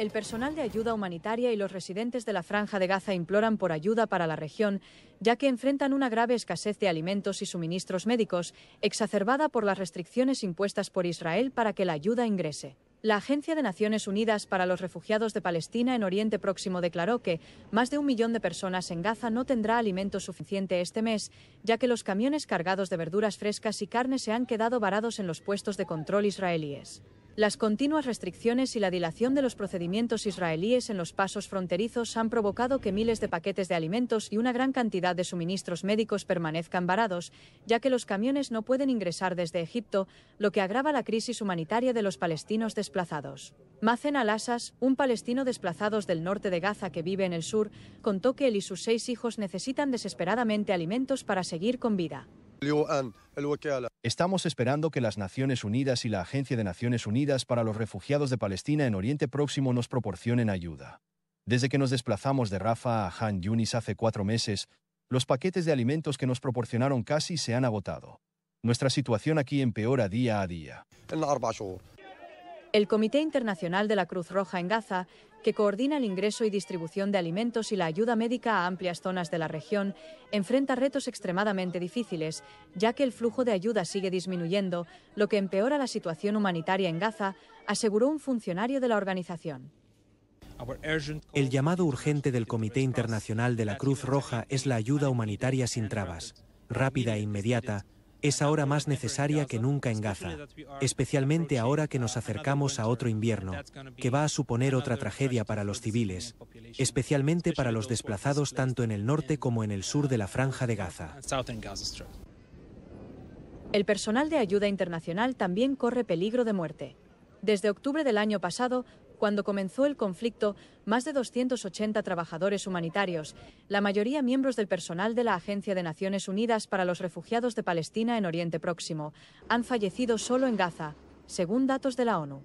El personal de ayuda humanitaria y los residentes de la Franja de Gaza imploran por ayuda para la región, ya que enfrentan una grave escasez de alimentos y suministros médicos, exacerbada por las restricciones impuestas por Israel para que la ayuda ingrese. La Agencia de Naciones Unidas para los Refugiados de Palestina en Oriente Próximo declaró que más de un millón de personas en Gaza no tendrá alimento suficiente este mes, ya que los camiones cargados de verduras frescas y carne se han quedado varados en los puestos de control israelíes. Las continuas restricciones y la dilación de los procedimientos israelíes en los pasos fronterizos han provocado que miles de paquetes de alimentos y una gran cantidad de suministros médicos permanezcan varados, ya que los camiones no pueden ingresar desde Egipto, lo que agrava la crisis humanitaria de los palestinos desplazados. Mazen Al-Assas, un palestino desplazado del norte de Gaza que vive en el sur, contó que él y sus seis hijos necesitan desesperadamente alimentos para seguir con vida. Estamos esperando que las Naciones Unidas y la Agencia de Naciones Unidas para los Refugiados de Palestina en Oriente Próximo nos proporcionen ayuda. Desde que nos desplazamos de Rafa a Han Yunis hace cuatro meses, los paquetes de alimentos que nos proporcionaron casi se han agotado. Nuestra situación aquí empeora día a día. El Comité Internacional de la Cruz Roja en Gaza, que coordina el ingreso y distribución de alimentos y la ayuda médica a amplias zonas de la región, enfrenta retos extremadamente difíciles, ya que el flujo de ayuda sigue disminuyendo, lo que empeora la situación humanitaria en Gaza, aseguró un funcionario de la organización. El llamado urgente del Comité Internacional de la Cruz Roja es la ayuda humanitaria sin trabas, rápida e inmediata, es ahora más necesaria que nunca en Gaza, especialmente ahora que nos acercamos a otro invierno, que va a suponer otra tragedia para los civiles, especialmente para los desplazados tanto en el norte como en el sur de la franja de Gaza. El personal de ayuda internacional también corre peligro de muerte. Desde octubre del año pasado, cuando comenzó el conflicto, más de 280 trabajadores humanitarios, la mayoría miembros del personal de la Agencia de Naciones Unidas para los Refugiados de Palestina en Oriente Próximo, han fallecido solo en Gaza, según datos de la ONU.